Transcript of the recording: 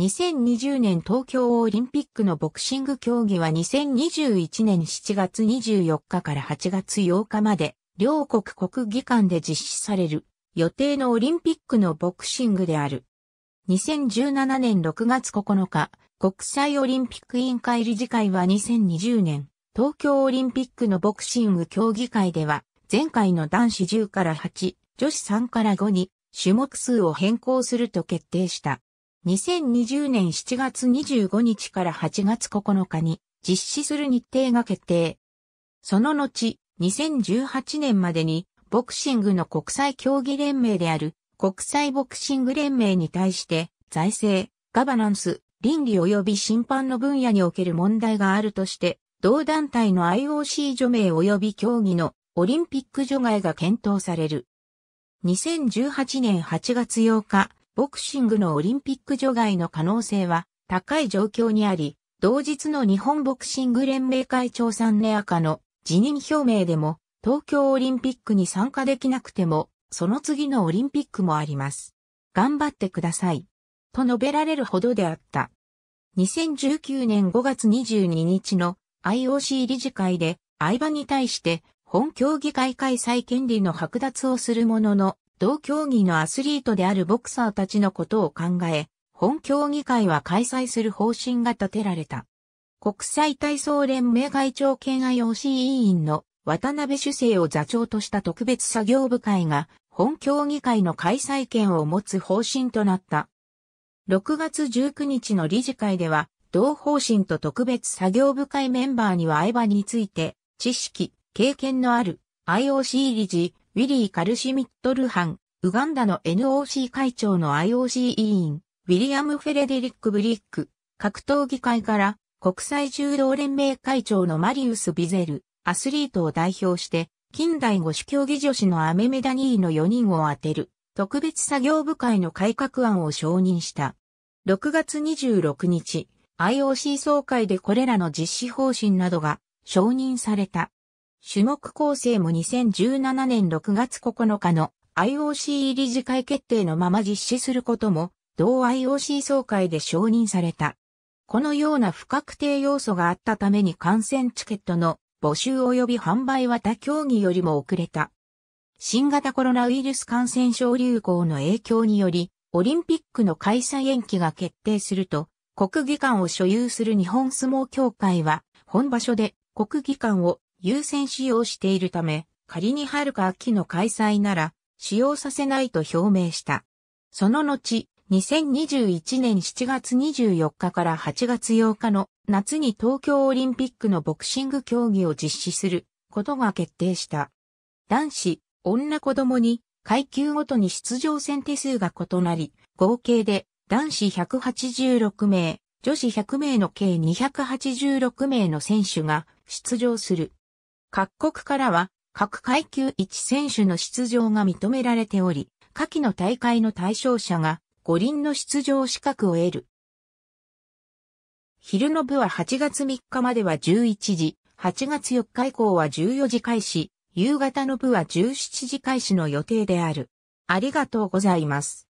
2020年東京オリンピックのボクシング競技は2021年7月24日から8月8日まで両国国技館で実施される予定のオリンピックのボクシングである。2017年6月9日、国際オリンピック委員会理事会は2020年東京オリンピックのボクシング競技会では前回の男子10から8、女子3から5に種目数を変更すると決定した。2020年7月25日から8月9日に実施する日程が決定。その後、2018年までにボクシングの国際競技連盟である国際ボクシング連盟に対して財政、ガバナンス、倫理及び審判の分野における問題があるとして、同団体の IOC 除名及び競技のオリンピック除外が検討される。2018年8月8日、ボクシングのオリンピック除外の可能性は高い状況にあり、同日の日本ボクシング連盟会長さんネアカの辞任表明でも、東京オリンピックに参加できなくても、その次のオリンピックもあります。頑張ってください。と述べられるほどであった。2019年5月22日の IOC 理事会で、相場に対して本競技会開催権利の剥奪をするものの、同競技のアスリートであるボクサーたちのことを考え、本競技会は開催する方針が立てられた。国際体操連盟会長兼 IOC 委員の渡辺主政を座長とした特別作業部会が本協議会の開催権を持つ方針となった。6月19日の理事会では、同方針と特別作業部会メンバーには相場について、知識、経験のある IOC 理事、ビリー・カルシミットルハン、ウガンダの NOC 会長の IOC 委員、ウィリアム・フェレデリック・ブリック、格闘技会から国際柔道連盟会長のマリウス・ビゼル、アスリートを代表して、近代五種競技女子のアメメダニーの4人を当てる、特別作業部会の改革案を承認した。6月26日、IOC 総会でこれらの実施方針などが承認された。種目構成も2017年6月9日の IOC 理事会決定のまま実施することも、同 IOC 総会で承認された。このような不確定要素があったために観戦チケットの募集及び販売は他競技よりも遅れた。新型コロナウイルス感染症流行の影響により、オリンピックの開催延期が決定すると、国技館を所有する日本相撲協会は、本場所で国技館を優先使用しているため、仮に春か秋の開催なら、使用させないと表明した。その後、2021年7月24日から8月8日の夏に東京オリンピックのボクシング競技を実施することが決定した。男子、女子供に階級ごとに出場選定数が異なり、合計で男子186名、女子100名の計286名の選手が出場する。各国からは各階級1選手の出場が認められており、下記の大会の対象者が五輪の出場資格を得る。昼の部は8月3日までは11時、8月4日以降は14時開始、夕方の部は17時開始の予定である。ありがとうございます。